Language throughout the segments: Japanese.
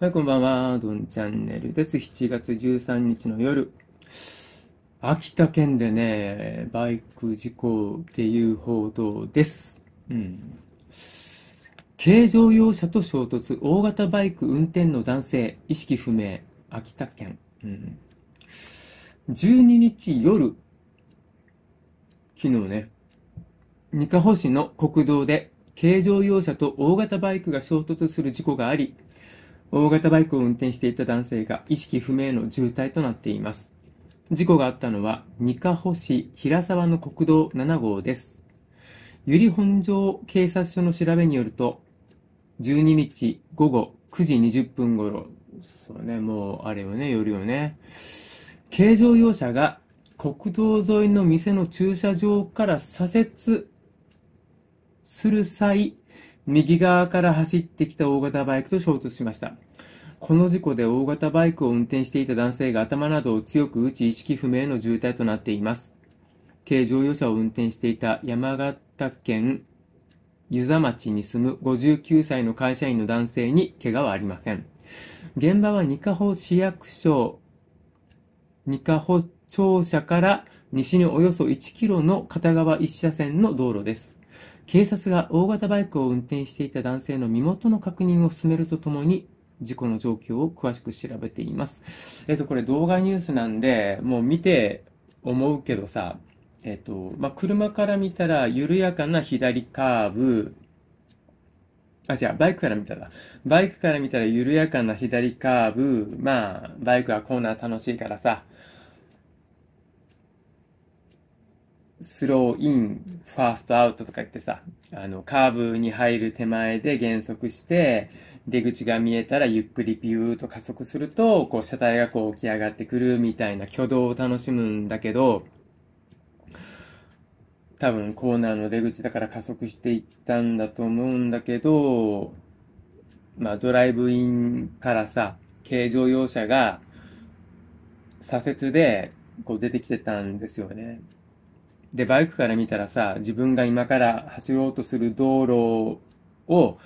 はい、こんばんは。どんチャンネルです。7月13日の夜。秋田県でね、バイク事故っていう報道です。うん。軽乗用車と衝突、大型バイク運転の男性、意識不明、秋田県。うん。12日夜、昨日ね、にかほ市の国道で軽乗用車と大型バイクが衝突する事故があり、大型バイクを運転していた男性が意識不明の重体となっています。事故があったのは、二カ穂市平沢の国道7号です。由利本荘警察署の調べによると、12日午後9時20分頃、そうね、もうあれよね、夜よね、軽乗用車が国道沿いの店の駐車場から左折する際、右側から走ってきた大型バイクと衝突しました。この事故で大型バイクを運転していた男性が頭などを強く打ち意識不明の重体となっています。軽乗用車を運転していた山形県遊佐町に住む59歳の会社員の男性に怪我はありません。現場は二カ保市役所、二カ保庁舎から西におよそ1キロの片側1車線の道路です。警察が大型バイクを運転していた男性の身元の確認を進めるとともに、事故の状況を詳しく調べています。えっ、と、これ動画ニュースなんで、もう見て思うけどさ、えっ、と、ま車から見たら緩やかな左カーブ、あ、違う、バイクから見たら、バイクから見たら緩やかな左カーブ、まあ、バイクはコーナー楽しいからさ、スローイン、ファーストアウトとか言ってさ、あの、カーブに入る手前で減速して、出口が見えたらゆっくりビューと加速すると、こう、車体がこう起き上がってくるみたいな挙動を楽しむんだけど、多分コーナーの出口だから加速していったんだと思うんだけど、まあドライブインからさ、軽乗用車が左折でこう出てきてたんですよね。で、バイクから見たらさ、自分が今から走ろうとする道路を、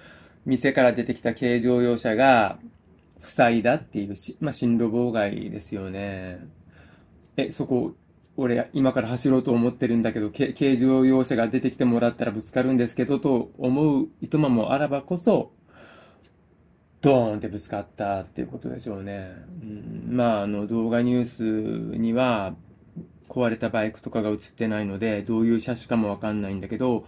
店から出てきた軽乗用車が塞いだっていうし、まあ、進路妨害ですよね。え、そこ、俺、今から走ろうと思ってるんだけど、軽乗用車が出てきてもらったらぶつかるんですけど、と思ういとまもあらばこそ、ドーンってぶつかったっていうことでしょうね。うん、まあ、あの、動画ニュースには、壊れたバイクとかが映ってないので、どういう車種かもわかんないんだけど、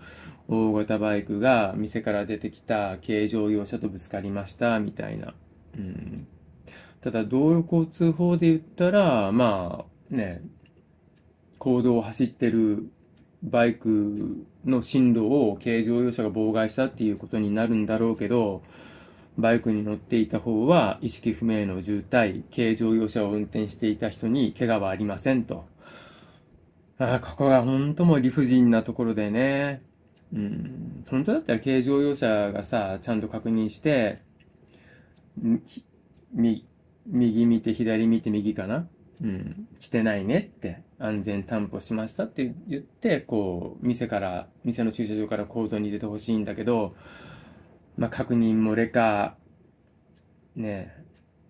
大型バイクが店から出てきた軽乗用車とぶつかりました、みたいな。うん。ただ、道路交通法で言ったら、まあ、ね、公道を走ってるバイクの進路を軽乗用車が妨害したっていうことになるんだろうけど、バイクに乗っていた方は意識不明の重体、軽乗用車を運転していた人に怪我はありませんと。あここが本当も理不尽なところでね、うん、本当だったら軽乗用車がさ、ちゃんと確認して、み、右見て、左見て、右かなうん、してないねって、安全担保しましたって言って、こう、店から、店の駐車場から行動に出てほしいんだけど、まあ、確認漏れか、ね、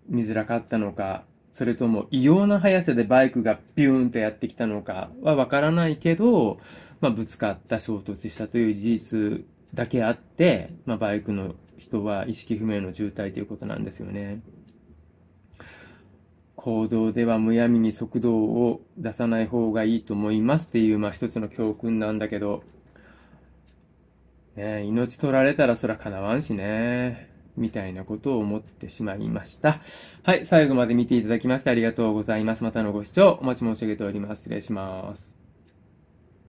見づらかったのか、それとも異様な速さでバイクがビューンとやってきたのかはわからないけど、まあ、ぶつかった衝突したという事実だけあって、まあ、バイクの人は意識不明の重体ということなんですよね。行動ではむやみに速度を出さない方がいいと思いますっていう、まあ、一つの教訓なんだけど、ね、命取られたらそらかなわんしね。みたいなことを思ってしまいました。はい、最後まで見ていただきましてありがとうございます。またのご視聴お待ち申し上げております。失礼します。